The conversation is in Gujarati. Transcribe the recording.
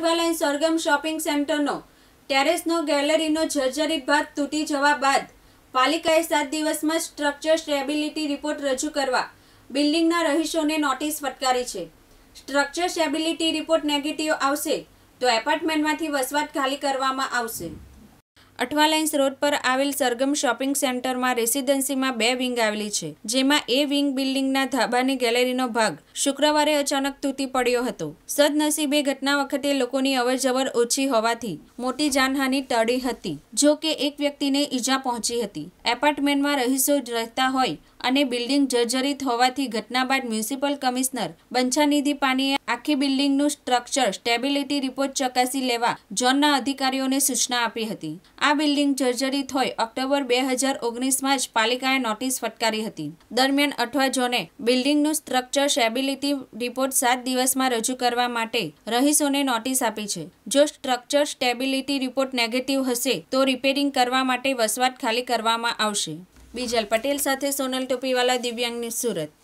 અઠવાલેન સરગમ શોપિંગ સેન્ટરનો ટેરેસનો ગેલેરીનો જર્જરિત ભાગ તૂટી જવા બાદ પાલિકાએ સાત દિવસમાં સ્ટ્રક્ચર સ્ટેબિલિટી રિપોર્ટ રજૂ કરવા બિલ્ડિંગના રહીશોને નોટિસ ફટકારી છે સ્ટ્રક્ચર સ્ટેબિલિટી રિપોર્ટ નેગેટિવ આવશે તો એપાર્ટમેન્ટમાંથી વસવાટ ખાલી કરવામાં આવશે અઠવાલાઇન્સ રોડ પર આવેલ સરગમ શોપિંગ સેન્ટરમાં રેસીડન્સીમાં બે વિંગ આવેલી છે જેમાં એ વિંગ બિલ્ડિંગના ધાબાની ગેલેરીનો ભાગ શુક્રવારે અચાનક તૂટી પડ્યો હતો સદનસીબે ઘટના વખતે લોકોની અવરજવર ઓછી હોવાથી મોટી જાનહાનિ ટળી હતી જો કે એક વ્યક્તિને ઈજા પહોંચી હતી એપાર્ટમેન્ટમાં રહીશો રહેતા હોય અને બિલ્ડિંગ જર્જરિત હોવાથી ઘટના બાદ મ્યુનિસિપલ કમિશનર બંછાનિધિ પાનીએ આખી બિલ્ડિંગનું સ્ટ્રક્ચર સ્ટેબિલિટી રિપોર્ટ ચકાસી લેવા ઝોનના અધિકારીઓને સૂચના આપી હતી આ બિલ્ડિંગ જર્જરિત હોય ઓક્ટોબર બે હજાર ઓગણીસમાં જ પાલિકાએ નોટિસ ફટકારી હતી દરમિયાન અઠવા ઝોને બિલ્ડિંગનું સ્ટ્રક્ચર સ્ટેબિલિટી રિપોર્ટ સાત દિવસમાં રજૂ કરવા માટે રહીશોને નોટિસ આપી છે જો સ્ટ્રક્ચર સ્ટેબિલિટી રિપોર્ટ નેગેટિવ હશે તો રિપેરિંગ કરવા માટે વસવાટ ખાલી કરવામાં આવશે બીજલ પટેલ સાથે સોનલ ટોપીવાલા દિવ્યાંગની સુરત